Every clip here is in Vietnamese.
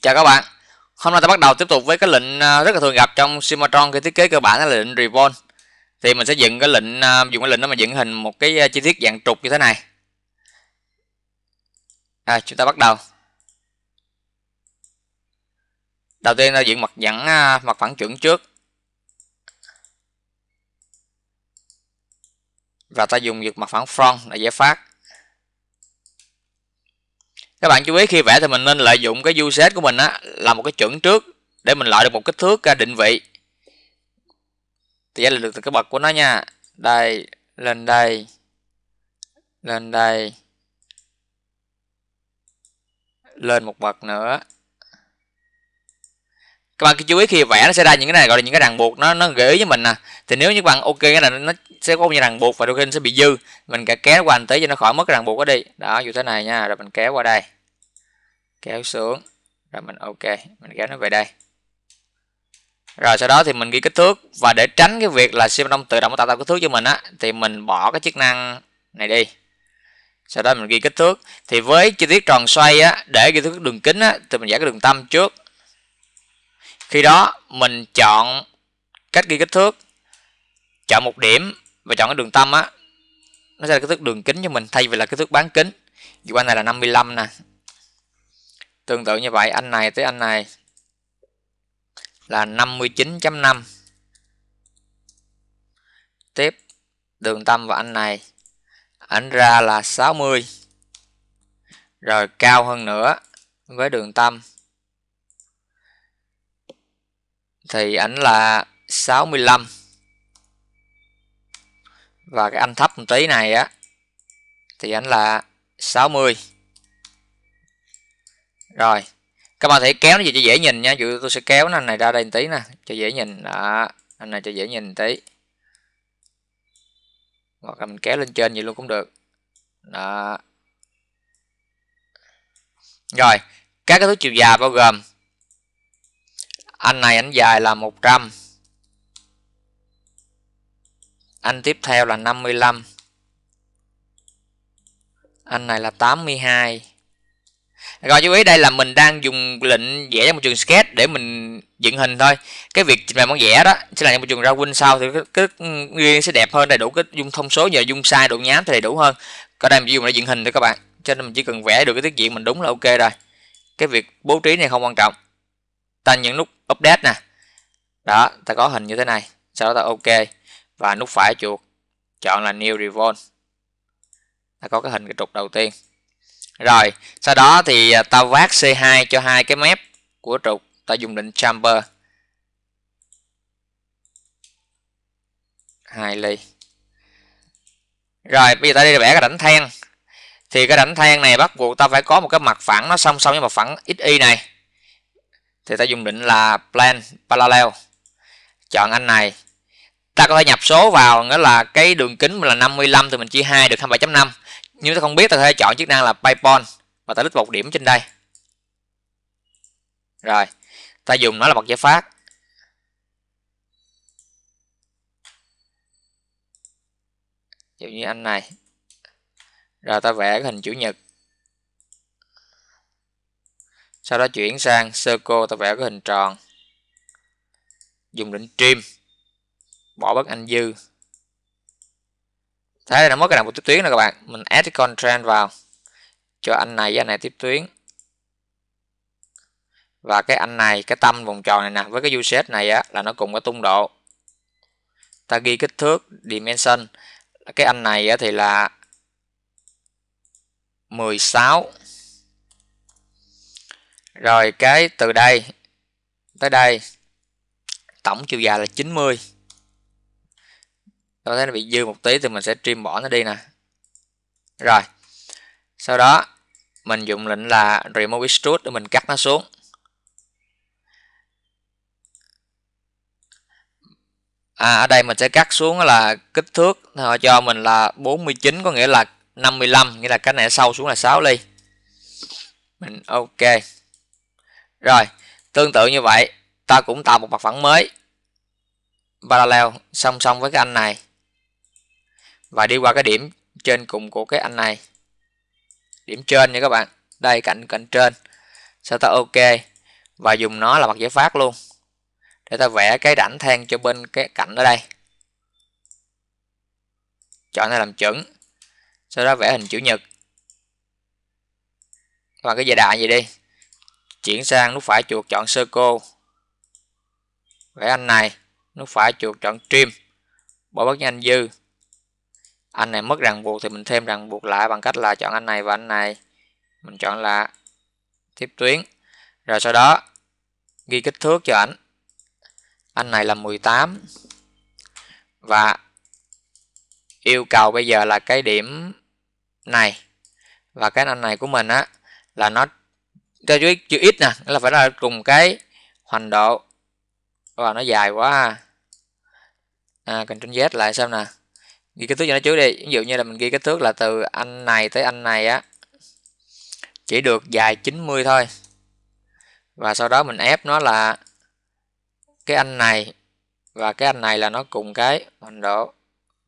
chào các bạn hôm nay ta bắt đầu tiếp tục với cái lệnh à, rất là thường gặp trong Simatron khi thiết kế cơ bản là lệnh revolve thì mình sẽ dựng cái lệnh à, dùng cái lệnh đó mà dựng hình một cái à, chi tiết dạng trục như thế này à, chúng ta bắt đầu đầu tiên ta dựng mặt dẫn mặt phẳng chuẩn trước và ta dùng việc mặt phẳng front để giải phát các bạn chú ý khi vẽ thì mình nên lợi dụng cái u set của mình á là một cái chuẩn trước để mình loại được một kích thước định vị thì đây là được từ cái bậc của nó nha đây lên đây lên đây lên một bậc nữa các bạn chú ý khi vẽ nó sẽ ra những cái này gọi là những cái ràng buộc nó nó gợi ý với mình nè thì nếu như bạn ok cái này nó sẽ có như ràng buộc và đôi khi nó sẽ bị dư mình cả kéo qua anh tới cho nó khỏi mất cái ràng buộc đó đi đó như thế này nha rồi mình kéo qua đây kéo xuống rồi mình ok mình kéo nó về đây rồi sau đó thì mình ghi kích thước và để tránh cái việc là sim đông tự động tạo ra kích thước cho mình á thì mình bỏ cái chức năng này đi sau đó mình ghi kích thước thì với chi tiết tròn xoay á để ghi kích thước đường kính á thì mình giải cái đường tâm trước khi đó mình chọn cách ghi kích thước chọn một điểm và chọn cái đường tâm á nó sẽ là kích thước đường kính cho mình thay vì là kích thước bán kính dù anh này là 55 nè tương tự như vậy anh này tới anh này là 59.5 tiếp đường tâm và anh này ảnh ra là 60 rồi cao hơn nữa với đường tâm thì ảnh là 65 và cái anh thấp một tí này á thì ảnh là 60 rồi các bạn thấy kéo nó gì cho dễ nhìn nha dụ tôi sẽ kéo nó này ra đây một tí nè cho dễ nhìn đó anh này cho dễ nhìn tí hoặc là mình kéo lên trên gì luôn cũng được đó rồi các cái thứ chiều dài bao gồm anh này anh dài là 100 anh tiếp theo là 55 anh này là 82 rồi chú ý đây là mình đang dùng lệnh vẽ trong một trường sketch để mình dựng hình thôi cái việc trình bày bản vẽ đó sẽ là trong một trường ra win sau thì cái, nguyên sẽ đẹp hơn đầy đủ cái dung thông số giờ dung sai độ nhám thì đầy đủ hơn còn đây mình chỉ dùng để dựng hình thôi các bạn cho nên mình chỉ cần vẽ được cái tiết diện mình đúng là ok rồi cái việc bố trí này không quan trọng ta nhấn nút update nè đó ta có hình như thế này sau đó ta ok và nút phải chuột chọn là new revolve ta có cái hình cái trục đầu tiên rồi sau đó thì à, ta vát c2 cho hai cái mép của trục ta dùng định chamber hai ly rồi bây giờ ta đi vẽ cái rãnh than thì cái rãnh than này bắt buộc ta phải có một cái mặt phẳng nó song song với mặt phẳng xy này thì ta dùng định là plan parallel chọn anh này ta có thể nhập số vào nghĩa là cái đường kính mình là 55 thì mình chia 2 được 27.5 nhưng ta không biết ta có thể chọn chức năng là PayPal và ta lít một điểm trên đây rồi ta dùng nó là bậc giải phát dụ như anh này rồi ta vẽ cái hình chữ nhật sau đó chuyển sang circle ta vẽ cái hình tròn dùng định trim bỏ bất anh dư thế là mất cái đoạn của tiếp tuyến rồi các bạn mình add cái constraint vào cho anh này với anh này tiếp tuyến và cái anh này cái tâm vòng tròn này nè với cái u này á là nó cùng cái tung độ ta ghi kích thước dimension cái anh này á, thì là 16 rồi cái từ đây tới đây tổng chiều dài là 90 tôi thấy nó bị dư một tí thì mình sẽ trim bỏ nó đi nè rồi sau đó mình dùng lệnh là remove extrude để mình cắt nó xuống à ở đây mình sẽ cắt xuống là kích thước họ cho mình là 49 có nghĩa là 55 nghĩa là cái này sâu xuống là 6 ly mình ok rồi tương tự như vậy ta cũng tạo một mặt phẳng mới parallel song song với cái anh này và đi qua cái điểm trên cùng của cái anh này điểm trên nha các bạn đây cạnh cạnh trên sau ta ok và dùng nó là mặt giải phát luôn để ta vẽ cái rãnh than cho bên cái cạnh ở đây chọn này làm chuẩn sau đó vẽ hình chữ nhật và cái dây đà gì đi chuyển sang nút phải chuột chọn circle vẽ anh này nút phải chuột chọn trim bỏ bớt nhanh dư anh này mất ràng buộc thì mình thêm ràng buộc lại bằng cách là chọn anh này và anh này mình chọn là tiếp tuyến rồi sau đó ghi kích thước cho ảnh anh này là 18 và yêu cầu bây giờ là cái điểm này và cái anh này của mình á là nó cho chữ chữ x nè là phải là cùng cái hoành độ và nó dài quá à, cần Ctrl Z lại xem nè ghi kích thước cho nó trước đi ví dụ như là mình ghi kích thước là từ anh này tới anh này á chỉ được dài 90 thôi và sau đó mình ép nó là cái anh này và cái anh này là nó cùng cái hoành độ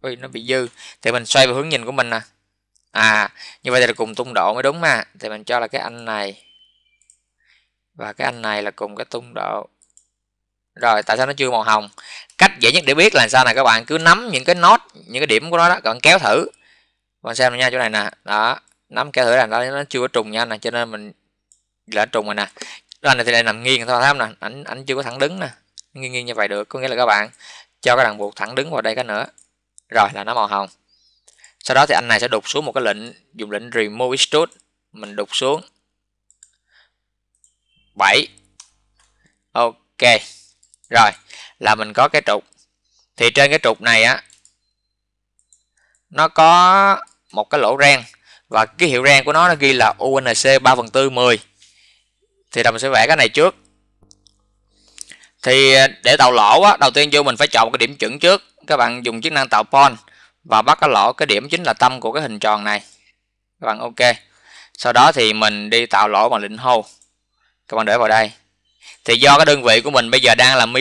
Ui, nó bị dư thì mình xoay về hướng nhìn của mình nè à như vậy thì là cùng tung độ mới đúng mà thì mình cho là cái anh này và cái anh này là cùng cái tung độ rồi tại sao nó chưa màu hồng cách dễ nhất để biết là sao này các bạn cứ nắm những cái nốt những cái điểm của nó đó còn kéo thử bạn xem nha chỗ này nè đó nắm kéo thử là nó, nó chưa có trùng nha nè cho nên mình lỡ trùng rồi nè cái này thì lại nằm nghiêng thôi thấy không nè ảnh ảnh chưa có thẳng đứng nè nghiêng nghiêng như vậy được có nghĩa là các bạn cho cái đằng buộc thẳng đứng vào đây cái nữa rồi là nó màu hồng sau đó thì anh này sẽ đục xuống một cái lệnh dùng lệnh remove extrude mình đục xuống 7 ok rồi là mình có cái trục thì trên cái trục này á nó có một cái lỗ ren và ký hiệu ren của nó nó ghi là UNC 3 phần 4 10 thì đồng sẽ vẽ cái này trước thì à, để tạo lỗ á, đầu tiên vô mình phải chọn cái điểm chuẩn trước các bạn dùng chức năng tạo pon và bắt cái lỗ cái điểm chính là tâm của cái hình tròn này các bạn ok sau đó thì mình đi tạo lỗ bằng lệnh hole các bạn để vào đây thì do cái đơn vị của mình bây giờ đang là mm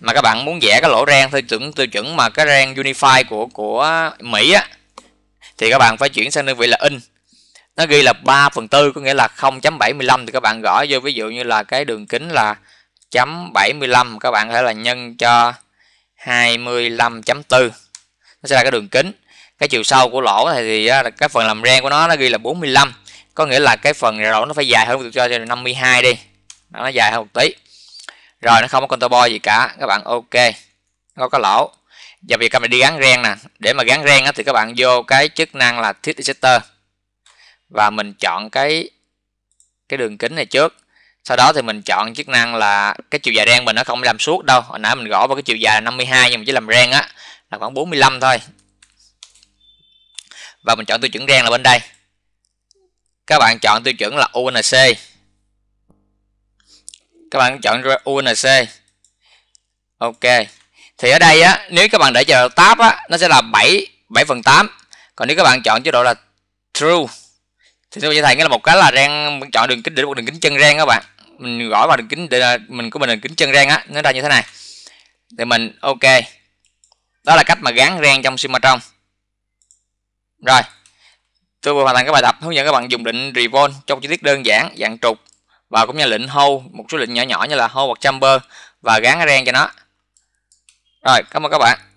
mà các bạn muốn vẽ cái lỗ rang theo chuẩn tiêu chuẩn mà cái rang unify của của Mỹ á thì các bạn phải chuyển sang đơn vị là in nó ghi là 3 phần tư có nghĩa là 0.75 thì các bạn gõ vô ví dụ như là cái đường kính là chấm 75 các bạn có thể là nhân cho 25.4 nó sẽ là cái đường kính cái chiều sâu của lỗ này thì cái phần làm ren của nó nó ghi là 45 có nghĩa là cái phần rổ nó phải dài hơn được cho 52 đi đó, nó dài hơn một tí rồi nó không có counterboy gì cả các bạn ok nó có lỗ giờ bây giờ các bạn đi gắn ren nè để mà gắn ren thì các bạn vô cái chức năng là thiết setter và mình chọn cái cái đường kính này trước sau đó thì mình chọn chức năng là cái chiều dài ren mình nó không làm suốt đâu hồi nãy mình gõ vào cái chiều dài là 52 nhưng mà chỉ làm ren á là khoảng 45 thôi và mình chọn tiêu chuẩn ren là bên đây các bạn chọn tiêu chuẩn là UNC các bạn chọn ra UNC ok thì ở đây á nếu các bạn để chế độ tab á nó sẽ là 7 7 phần 8 còn nếu các bạn chọn chế độ là true thì tôi sẽ thành cái là một cái là rang chọn đường kính để một đường kính chân rang các bạn mình gõ vào đường kính để mình của mình đường kính chân rang á nó ra như thế này thì mình ok đó là cách mà gắn rang trong sim trong rồi Tôi vừa hoàn thành các bài tập hướng dẫn các bạn dùng định revolve trong chi tiết đơn giản, dạng trục và cũng như lệnh hô, một số lệnh nhỏ nhỏ như là hô hoặc chamber và gắn cái ren cho nó. Rồi, cảm ơn các bạn.